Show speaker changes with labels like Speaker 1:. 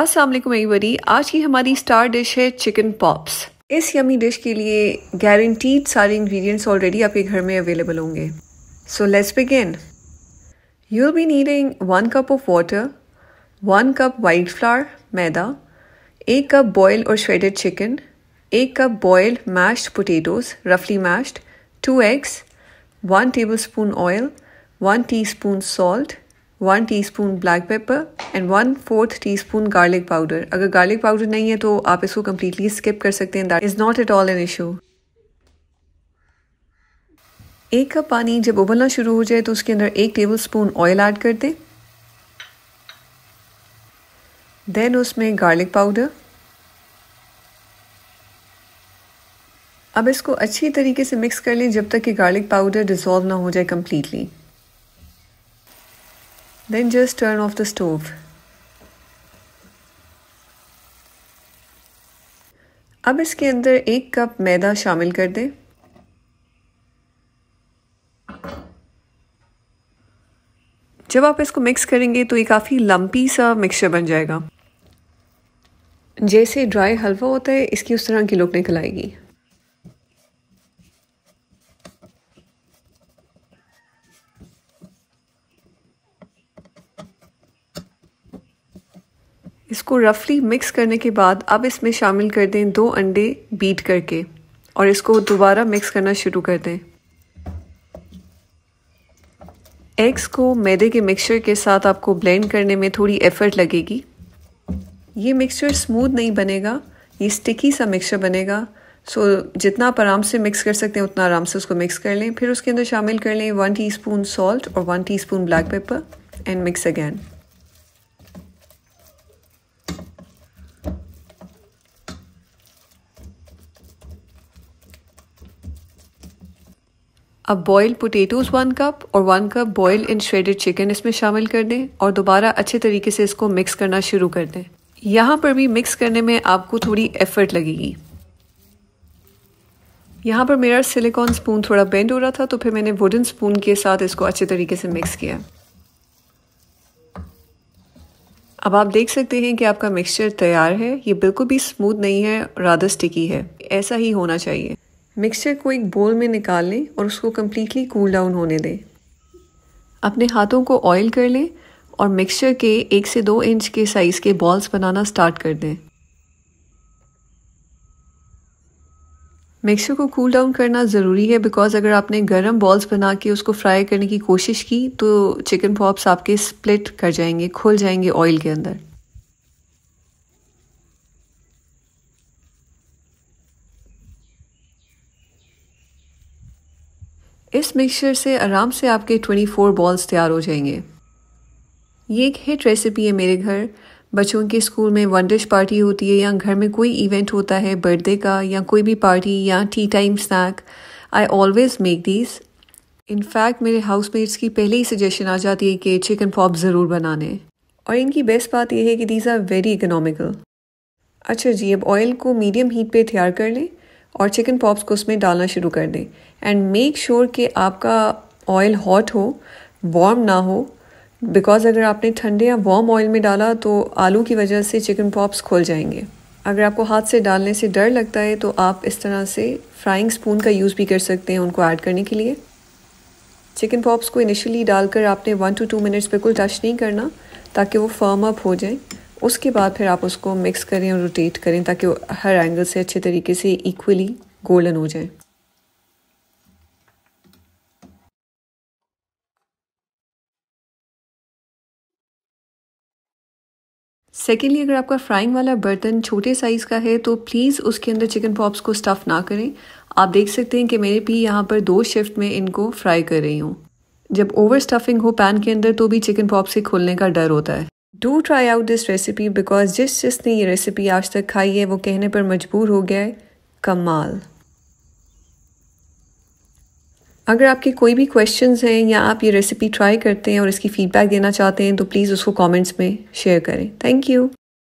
Speaker 1: असल वालेकुम आज की हमारी स्टार डिश है चिकन पॉप्स इस यमी डिश के लिए गारंटीड सारे इंग्रेडिएंट्स ऑलरेडी आपके घर में अवेलेबल होंगे so let's begin you will be needing one cup of water one cup white flour maida एक कप बॉयल और श्रेडेड चिकन एक कप बॉयल मैश्ड पोटेटोज रफली mashed two eggs one tablespoon oil one teaspoon salt one teaspoon black pepper and one fourth teaspoon garlic powder अगर garlic powder नहीं है तो आप इसको completely skip कर सकते हैं that is not at all an issue एक कप पानी जब उबलना शुरू हो जाए तो उसके अंदर एक टेबल स्पून ऑयल ऐड कर दें देन उसमें गार्लिक पाउडर अब इसको अच्छी तरीके से मिक्स कर लें जब तक कि गार्लिक पाउडर डिज़ोल्व ना हो जाए completely Then just turn off the stove. अब इसके अंदर एक कप मैदा शामिल कर दें जब आप इसको मिक्स करेंगे तो ये काफ़ी लंपी सा मिक्सचर बन जाएगा जैसे ड्राई हलवा होता है इसकी उस तरह की लोक निकल आएगी इसको रफली मिक्स करने के बाद अब इसमें शामिल कर दें दो अंडे बीट करके और इसको दोबारा मिक्स करना शुरू कर दें एग्स को मैदे के मिक्सचर के साथ आपको ब्लेंड करने में थोड़ी एफर्ट लगेगी ये मिक्सचर स्मूथ नहीं बनेगा ये स्टिकी सा मिक्सचर बनेगा सो जितना आप आराम से मिक्स कर सकते हैं उतना आराम से उसको मिक्स कर लें फिर उसके अंदर शामिल कर लें वन स्पून सॉल्ट और one spoon black pepper and mix again अब बॉयल पोटेटोज वन कप और one cup boil and shredded chicken इसमें शामिल कर दें और दोबारा अच्छे तरीके से इसको मिक्स करना शुरू कर दें यहाँ पर भी मिक्स करने में आपको थोड़ी एफ़र्ट लगेगी यहाँ पर मेरा सिलिकॉन स्पून थोड़ा बेंड हो रहा था तो फिर मैंने वुडन स्पून के साथ इसको अच्छे तरीके से मिक्स किया अब आप देख सकते हैं कि आपका मिक्सचर तैयार है ये बिल्कुल भी स्मूथ नहीं है राधा स्टिकी है ऐसा ही होना चाहिए मिक्सचर को एक बोल में निकाल लें और उसको कम्प्लीटली कूल डाउन होने दें अपने हाथों को ऑयल कर लें और मिक्सचर के एक से दो इंच के साइज़ के बॉल्स बनाना स्टार्ट कर दें मिक्सचर को कूल डाउन करना ज़रूरी है बिकॉज़ अगर आपने गर्म बॉल्स बना के उसको फ्राई करने की कोशिश की तो चिकन पॉप्स आपके स्प्लिट कर जाएंगे खुल जाएंगे ऑयल के अंदर इस मिक्सचर से आराम से आपके 24 बॉल्स तैयार हो जाएंगे ये एक हिट रेसिपी है मेरे घर बच्चों के स्कूल में वन डिश पार्टी होती है या घर में कोई इवेंट होता है बर्थडे का या कोई भी पार्टी या tea time snack I always make these in fact मेरे हाउसमेट्स की पहले ही सजेशन आ जाती है कि चिकन पॉप ज़रूर बनाने और इनकी बेस्ट बात यह है कि दीज आर वेरी इकोनॉमिकल अच्छा जी अब ऑयल को मीडियम हीट पे तैयार कर लें और चिकन पॉप्स को उसमें डालना शुरू कर दें एंड मेक श्योर कि आपका ऑयल हॉट हो वार्म ना हो बिकॉज़ अगर आपने ठंडे या वार्म ऑयल में डाला तो आलू की वजह से चिकन पॉप्स खुल जाएंगे अगर आपको हाथ से डालने से डर लगता है तो आप इस तरह से फ्राइंग स्पून का यूज़ भी कर सकते हैं उनको ऐड करने के लिए चिकन पॉप्स को इनिशियली डालकर आपने वन टू टू मिनट्स बिल्कुल टच नहीं करना ताकि वो फर्म अप हो जाए उसके बाद फिर आप उसको मिक्स करें और रोटेट करें ताकि हर एंगल से अच्छे तरीके से इक्वली गोल्डन हो जाए सेकेंडली अगर आपका फ्राइंग वाला बर्तन छोटे साइज़ का है तो प्लीज़ उसके अंदर चिकन पॉप्स को स्टफ़ ना करें आप देख सकते हैं कि मेरे भी यहाँ पर दो शिफ्ट में इनको फ्राई कर रही हूँ जब ओवर स्टफिंग हो पैन के अंदर तो भी चिकन पॉप से खुलने का डर होता है do try out this recipe because जिस जिसने ये रेसिपी आज तक खाई है वो कहने पर मजबूर हो गया है कमाल अगर आपके कोई भी क्वेश्चंस हैं या आप ये रेसिपी ट्राई करते हैं और इसकी फ़ीडबैक देना चाहते हैं तो प्लीज़ उसको कमेंट्स में शेयर करें थैंक यू